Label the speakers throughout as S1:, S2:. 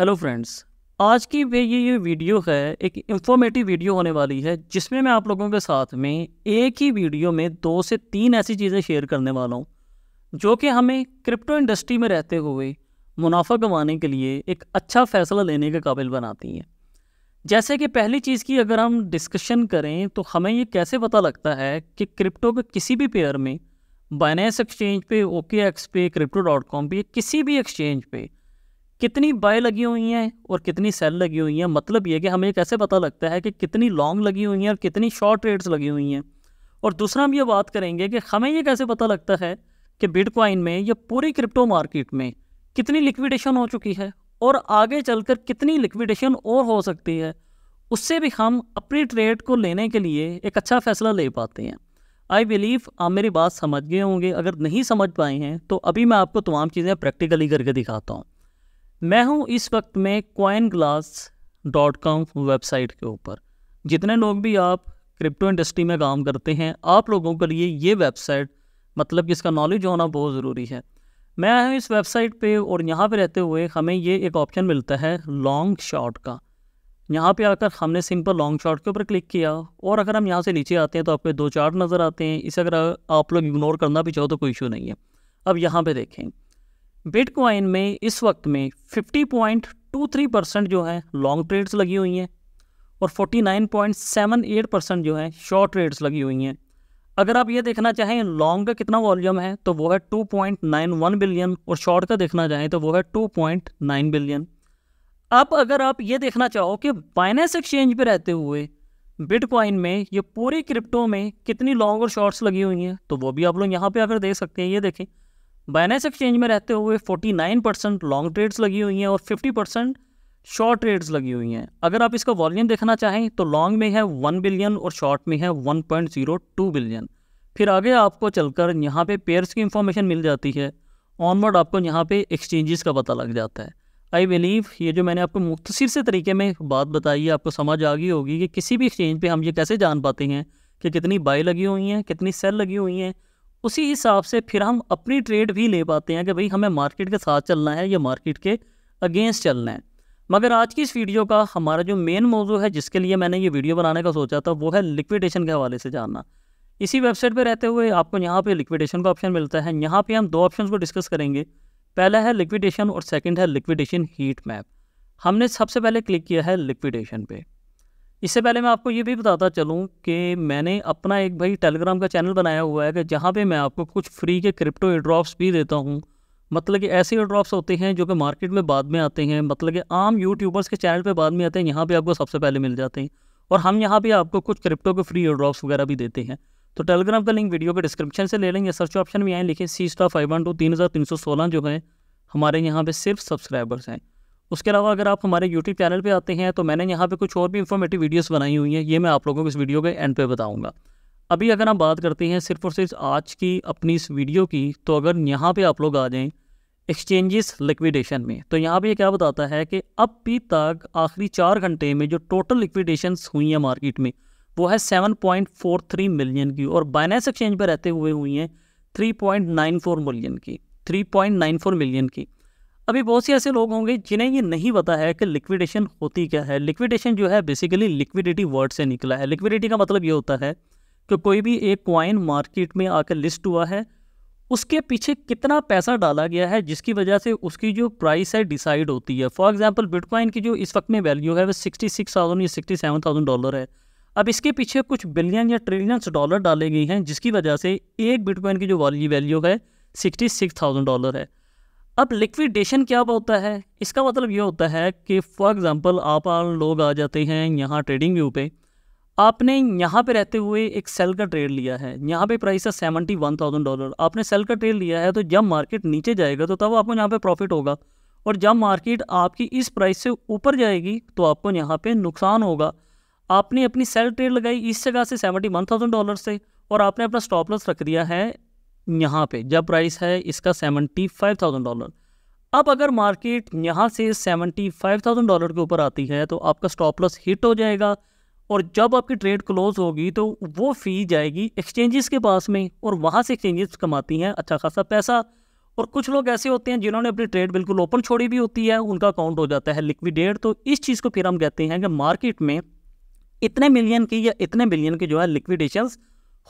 S1: hello friends आज की ये ये वीडियो है एक इंफॉर्मेटिव वीडियो होने वाली है जिसमें मैं आप लोगों के साथ में एक ही वीडियो में दो से तीन ऐसी चीज़ें शेयर करने वाला हूँ जो कि हमें क्रिप्टो इंडस्ट्री में रहते हुए मुनाफा कमाने के लिए एक अच्छा फैसला लेने के काबिल बनाती हैं जैसे कि पहली चीज़ की अगर हम डिस्कशन करें तो हमें ये कैसे पता लगता है कि क्रिप्टो के किसी भी पेयर में बाइनेंस एक्सचेंज पे ओके एक्स पे क्रिप्टो डॉट कॉम पे किसी भी एक्सचेंज पे कितनी बाय लगी हुई हैं और कितनी सेल लगी हुई हैं मतलब ये कि हमें कैसे पता लगता है कि कितनी लॉन्ग लगी हुई हैं और कितनी शॉर्ट रेट्स लगी हुई हैं और दूसरा हम ये बात करेंगे कि हमें ये कैसे पता लगता है कि बिटकॉइन में या पूरी क्रिप्टो मार्केट में कितनी लिक्विडेशन हो चुकी है और आगे चलकर कितनी लिक्विडेशन और हो सकती है उससे भी हम अपनी ट्रेड को लेने के लिए एक अच्छा फैसला ले पाते हैं आई बिलीव आप मेरी बात समझ गए होंगे अगर नहीं समझ पाए हैं तो अभी मैं आपको तमाम चीज़ें प्रैक्टिकली करके दिखाता हूँ मैं हूं इस वक्त में Coinglass dot com website के ऊपर जितने लोग भी आप क्रिप्टो इंडस्ट्री में काम करते हैं आप लोगों के लिए ये वेबसाइट मतलब कि इसका नॉलेज होना बहुत ज़रूरी है मैं आया हूँ इस वेबसाइट पे और यहाँ पे रहते हुए हमें ये एक ऑप्शन मिलता है लॉन्ग शॉट का यहाँ पे आकर हमने सिंपल लॉन्ग शॉट के ऊपर क्लिक किया और अगर हम यहाँ से नीचे आते हैं तो आपके दो चार्ट नज़र आते हैं इसे अगर आप लोग इग्नोर करना भी चाहो तो कोई इशू नहीं है अब यहाँ पर देखें बिटकॉइन में इस वक्त में 50.23 परसेंट जो है लॉन्ग ट्रेड्स लगी हुई हैं और 49.78 परसेंट जो है शॉर्ट ट्रेड्स लगी हुई हैं अगर आप ये देखना चाहें लॉन्ग का कितना वॉल्यूम है तो वो है 2.91 बिलियन और शॉर्ट का देखना चाहें तो वो है 2.9 बिलियन अब अगर आप ये देखना चाहो कि बाइनेंस एक्सचेंज पर रहते हुए बिटकॉइन में ये पूरी क्रिप्टो में कितनी लॉन्ग और शॉर्ट्स लगी हुई हैं तो वो भी आप लोग यहाँ पे अगर देख सकते हैं ये देखें बाइनेंस एक्सचेंज में रहते हुए 49 परसेंट लॉन्ग ट्रेड्स लगी हुई हैं और 50 परसेंट शॉर्ट ट्रेड्स लगी हुई हैं अगर आप इसका वॉल्यूम देखना चाहें तो लॉन्ग में है 1 बिलियन और शॉर्ट में है 1.02 बिलियन फिर आगे आपको चलकर यहाँ पे पेयर्स की इंफॉर्मेशन मिल जाती है ऑनवर्ड आपको यहाँ पे एक्सचेंजेस का पता लग जाता है आई बिलीव ये जो मैंने आपको मुख्तर से तरीके में बात बताई है आपको समझ आ गई होगी कि किसी भी एक्सचेंज पर हम ये कैसे जान पाते हैं कि कितनी बाई लगी हुई हैं कितनी सेल लगी हुई हैं उसी हिसाब से फिर हम अपनी ट्रेड भी ले पाते हैं कि भाई हमें मार्केट के साथ चलना है या मार्केट के अगेंस्ट चलना है मगर आज की इस वीडियो का हमारा जो मेन मौजू है जिसके लिए मैंने ये वीडियो बनाने का सोचा था वो है लिक्विडेशन के हवाले से जानना इसी वेबसाइट पर रहते हुए आपको यहाँ पर लिक्विडेशन का ऑप्शन मिलता है यहाँ पर हम दो ऑप्शन को डिस्कस करेंगे पहला है लिक्विडेशन और सेकेंड है लिक्विडेशन हीट मैप हमने सबसे पहले क्लिक किया है लिक्विडेशन पे इससे पहले मैं आपको ये भी बताता चलूँ कि मैंने अपना एक भाई टेलीग्राम का चैनल बनाया हुआ है कि जहाँ पे मैं आपको कुछ फ्री के क्रिप्टो ड्रॉप्स भी देता हूँ मतलब कि ऐसे ड्रॉप्स होते हैं जो कि मार्केट में बाद में आते हैं मतलब कि आम यूट्यूबर्स के चैनल पे बाद में आते हैं यहाँ पे आपको सबसे पहले मिल जाते हैं और हम यहाँ पर आपको कुछ क्रिप्टो के फ्री एड्रॉप्स वगैरह भी देते हैं तो टेलीग्राम का लिंक वीडियो के डिस्क्रिप्शन से ले लेंगे सर्च ऑप्शन में आए लिखें C star five one two तीन हज़ार तीन सौ सोलह जो है हमारे यहाँ पर सिर्फ सब्सक्राइबर्स हैं उसके अलावा अगर आप हमारे यूट्यूब चैनल पे आते हैं तो मैंने यहाँ पे कुछ और भी इन्फॉर्मेटिव वीडियोस बनाई हुई हैं ये मैं आप लोगों को इस वीडियो के एंड पे बताऊँगा अभी अगर हम बात करते हैं सिर्फ और सिर्फ आज की अपनी इस वीडियो की तो अगर यहाँ पर आप लोग आ जाएँ एक्सचेंजेस लिक्विडेशन में तो यहाँ पर ये क्या बताता है कि अब भी तक आखिरी चार घंटे में जो टोटल लिक्विडेशन हुई हैं मार्केट में वो है थ्री मिलियन की और बाइनेंस एक्सचेंज पर रहते हुए हुई हैं फोर मिलियन की फोर मिलियन की अभी बहुत से ऐसे लोग होंगे जिन्हें ये नहीं पता है कि लिक्विडेशन होती क्या है लिक्विडेशन जो है बेसिकली लिक्विडिटी वर्ड से निकला है लिक्विडिटी का मतलब ये होता है कि कोई भी एक क्वाइन मार्केट में आकर लिस्ट हुआ है उसके पीछे कितना पैसा डाला गया है जिसकी वजह से उसकी जो प्राइस है डिसाइड होती है फॉर एग्जांपल बिटकॉइन की जो इस वक्त में वैल्यू है वह सिक्सटी सिक्स थाउजेंड या सिक्सटी सेवन थाउजेंड डॉलर है अब इसके पीछे कुछ बिलियन या ट्रिलियंस डॉलर डाले गए हैं जिसकी वजह से एक बिटकॉइन की जो वैल्यू है सिक्सटी सिक्स थाउजेंड डॉलर है अब लिक्विडेशन क्या होता है इसका मतलब ये होता है कि फॉर एग्ज़ाम्पल आप लोग आ जाते हैं यहाँ ट्रेडिंग व्यू पे आपने यहाँ पे रहते हुए एक सेल का ट्रेड लिया है यहाँ पे प्राइस है सेवेंटी वन थाउजेंड डॉलर आपने सेल का ट्रेड लिया है तो जब मार्केट नीचे जाएगा तो तब आपको यहाँ पे प्रॉफिट होगा और जब मार्केट आपकी इस प्राइस से ऊपर जाएगी तो आपको यहाँ पर नुकसान होगा आपने अपनी सेल ट्रेड लगाई इस जगह से सेवेंटी वन थाउजेंड डॉलर से और आपने अपना स्टॉप लॉस रख दिया है यहाँ पे जब प्राइस है इसका सेवेंटी फाइव थाउजेंड डॉलर अब अगर मार्केट यहाँ से सेवेंटी फाइव थाउजेंड डॉलर के ऊपर आती है तो आपका स्टॉप लॉस हिट हो जाएगा और जब आपकी ट्रेड क्लोज होगी तो वो फ़ी जाएगी एक्सचेंजेस के पास में और वहाँ से एक्सचेंजेस कमाती हैं अच्छा खासा पैसा और कुछ लोग ऐसे होते हैं जिन्होंने अपनी ट्रेड बिल्कुल ओपन छोड़ी भी होती है उनका अकाउंट हो जाता है लिक्विडेट तो इस चीज़ को फिर हम कहते हैं कि मार्केट में इतने मिलियन की या इतने बिलियन की जो है लिक्विडेशंस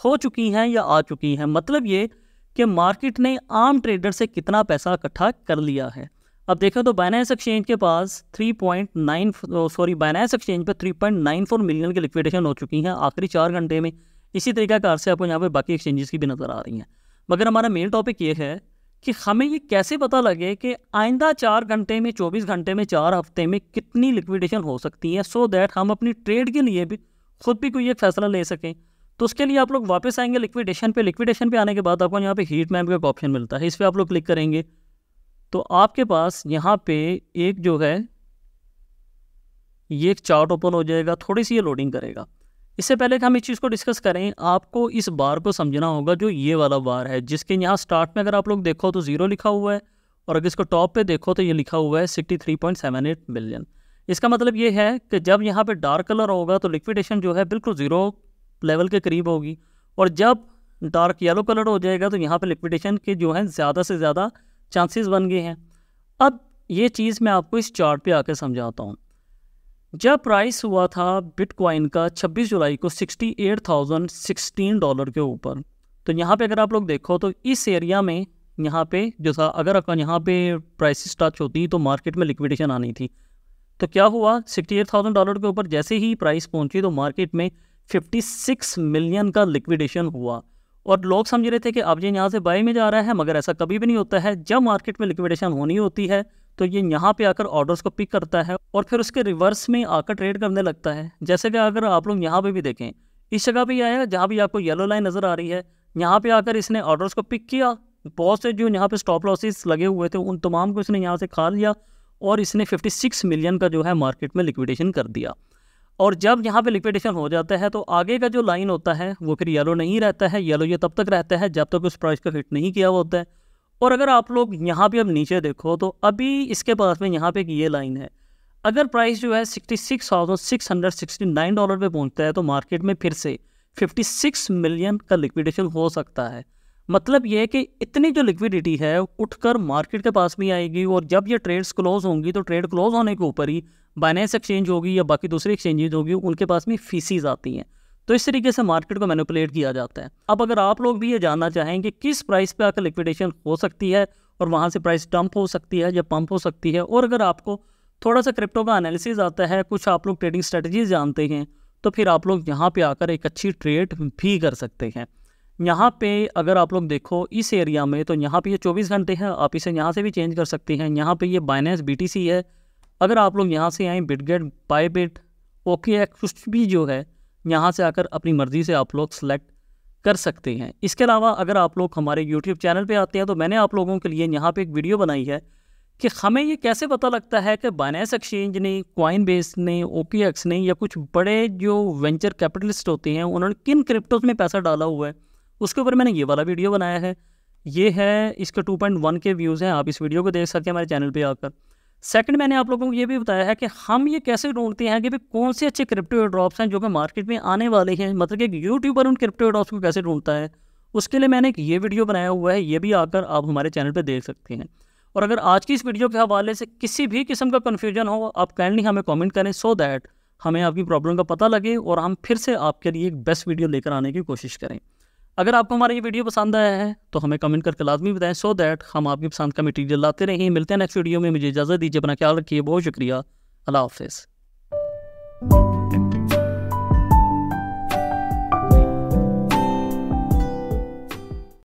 S1: हो चुकी हैं या आ चुकी हैं मतलब ये कि मार्केट ने आम ट्रेडर से कितना पैसा इकट्ठा कर लिया है अब देखें तो बाइनेंस एक्सचेंज के पास 3.9 सॉरी बाइनेंस एक्सचेंज पर 3.94 मिलियन की लिक्विडेशन हो चुकी हैं आखिरी चार घंटे में इसी तरीके का से आपको यहाँ पर बाकी एक्सचेंजेस की भी नज़र आ रही हैं मगर हमारा मेन टॉपिक ये है कि हमें ये कैसे पता लगे कि आइंदा चार घंटे में चौबीस घंटे में चार हफ्ते में कितनी लिक्विडेशन हो सकती है सो so दैट हम अपनी ट्रेड के लिए भी खुद भी कोई एक फैसला ले सकें तो उसके लिए आप लोग वापस आएंगे लिक्विडेशन पे लिक्विडेशन पे आने के बाद आपको यहाँ पे हीट मैप का एक ऑप्शन मिलता है इस पर आप लोग क्लिक करेंगे तो आपके पास यहाँ पे एक जो है ये एक चार्ट ओपन हो जाएगा थोड़ी सी ये लोडिंग करेगा इससे पहले कि हम इस चीज़ को डिस्कस करें आपको इस बार को समझना होगा जो ये वाला बार है जिसके यहाँ स्टार्ट में अगर आप लोग देखो तो ज़ीरो लिखा हुआ है और अगर इसको टॉप पे देखो तो ये लिखा हुआ है sixty three point seven eight million इसका मतलब ये है कि जब यहाँ पे डार्क कलर होगा तो लिक्विडेशन जो है बिल्कुल ज़ीरो लेवल के करीब होगी और जब डार्क येलो कलर हो जाएगा तो यहाँ पे लिक्विडेशन के जो हैं ज़्यादा से ज़्यादा चांसेस बन गए हैं अब ये चीज़ मैं आपको इस चार्ट पे आकर समझाता हूँ जब प्राइस हुआ था बिटकॉइन का 26 जुलाई को 68,016 डॉलर के ऊपर तो यहाँ पे अगर आप लोग देखो तो इस एरिया में यहाँ पे जो था अगर यहाँ पे प्राइस टच होती तो मार्केट में लिक्विडेशन आनी थी तो क्या हुआ 68,000 डॉलर के ऊपर जैसे ही प्राइस पहुँची तो मार्केट में 56 मिलियन का लिक्विडेशन हुआ और लोग समझ रहे थे कि अब ये यहाँ से बाई में जा रहा है मगर ऐसा कभी भी नहीं होता है जब मार्केट में लिक्विडेशन होनी होती है तो ये यहाँ पे आकर ऑर्डर्स को पिक करता है और फिर उसके रिवर्स में आकर ट्रेड करने लगता है जैसे कि अगर आप लोग यहाँ पे भी देखें इस जगह पे आया जहाँ भी आपको येलो लाइन नज़र आ रही है यहाँ पे आकर इसने ऑर्डर्स को पिक किया बहुत से जो यहाँ पे स्टॉप लॉसेस लगे हुए थे उन तमाम को इसने यहाँ से खा लिया और इसने 56 मिलियन का जो है मार्केट में लिक्विडेशन कर दिया और जब यहाँ पे लिक्विडेशन हो जाता है तो आगे का जो लाइन होता है वो फिर येलो नहीं रहता है येलो ये तब तक रहता है जब तक उस प्राइस को हिट नहीं किया होता है और अगर आप लोग यहाँ पे अब नीचे देखो तो अभी इसके पास में यहाँ पे एक ये लाइन है अगर प्राइस जो है sixty six thousand six hundred sixty nine dollar पर पहुँचता है तो मार्केट में फिर से फिफ्टी सिक्स मिलियन का लिक्विडेशन हो सकता है मतलब ये कि इतनी जो लिक्विडिटी है उठकर मार्केट के पास भी आएगी और जब ये ट्रेड्स क्लोज होंगी तो ट्रेड क्लोज होने के ऊपर ही बाइनेंस एक्सचेंज होगी या बाकी दूसरी एक्सचेंजेज होगी उनके पास में फीसीज आती हैं तो इस तरीके से मार्केट को मैनिपुलेट किया जाता है अब अगर आप लोग भी ये जानना चाहें कि किस प्राइस पे आकर लिक्विडेशन हो सकती है और वहाँ से प्राइस डंप हो सकती है या पंप हो सकती है और अगर आपको थोड़ा सा क्रिप्टो का एनालिसिस आता है कुछ आप लोग ट्रेडिंग स्ट्रेटजीज जानते हैं तो फिर आप लोग यहाँ पे आकर एक अच्छी ट्रेड भी कर सकते हैं यहाँ पे अगर आप लोग देखो इस एरिया में तो यहाँ पे ये यह 24 घंटे हैं आप इसे यहाँ से भी चेंज कर सकते हैं यहाँ पे ये बाइनेंस बीटीसी है अगर आप लोग यहाँ से आएँ Bitget Bybit OK X कुछ भी जो है यहाँ से आकर अपनी मर्ज़ी से आप लोग सेलेक्ट कर सकते हैं इसके अलावा अगर आप लोग हमारे यूट्यूब चैनल पर आते हैं तो मैंने आप लोगों के लिए यहाँ पर एक वीडियो बनाई है कि हमें ये कैसे पता लगता है कि बाइनेंस एक्सचेंज ने क्वाइन बेस ने ओ ने या कुछ बड़े जो वेंचर कैपिटलिस्ट होते हैं उन्होंने किन क्रिप्टोज में पैसा डाला हुआ है उसके ऊपर मैंने ये वाला वीडियो बनाया है ये है इसके 2.1 के व्यूज़ हैं आप इस वीडियो को देख सकते हैं हमारे चैनल पर आकर सेकंड मैंने आप लोगों को ये भी बताया है कि हम ये कैसे ढूंढते हैं कि भी कौन से अच्छे क्रिप्टो ड्रॉप्स हैं जो कि मार्केट में आने वाले हैं मतलब कि एक यूट्यूबर उन क्रिप्टो ड्रॉप्स को कैसे ढूंढता है उसके लिए मैंने एक ये वीडियो बनाया हुआ है ये भी आकर आप हमारे चैनल पर देख सकते हैं और अगर आज की इस वीडियो के हवाले से किसी भी किस्म का कन्फ्यूजन हो आप काइंडली हमें कॉमेंट करें सो दैट हमें आपकी प्रॉब्लम का पता लगे और हम फिर से आपके लिए एक बेस्ट वीडियो लेकर आने की कोशिश करें अगर आपको हमारा ये वीडियो पसंद आया है तो हमें कमेंट करके लाजमी बताएं सो दैट हम आपकी पसंद का मटीरियल लाते रहें मिलते हैं नेक्स्ट वीडियो में मुझे इजाज़त दीजिए अपना ख्याल रखिए बहुत शुक्रिया अल्लाह हाफ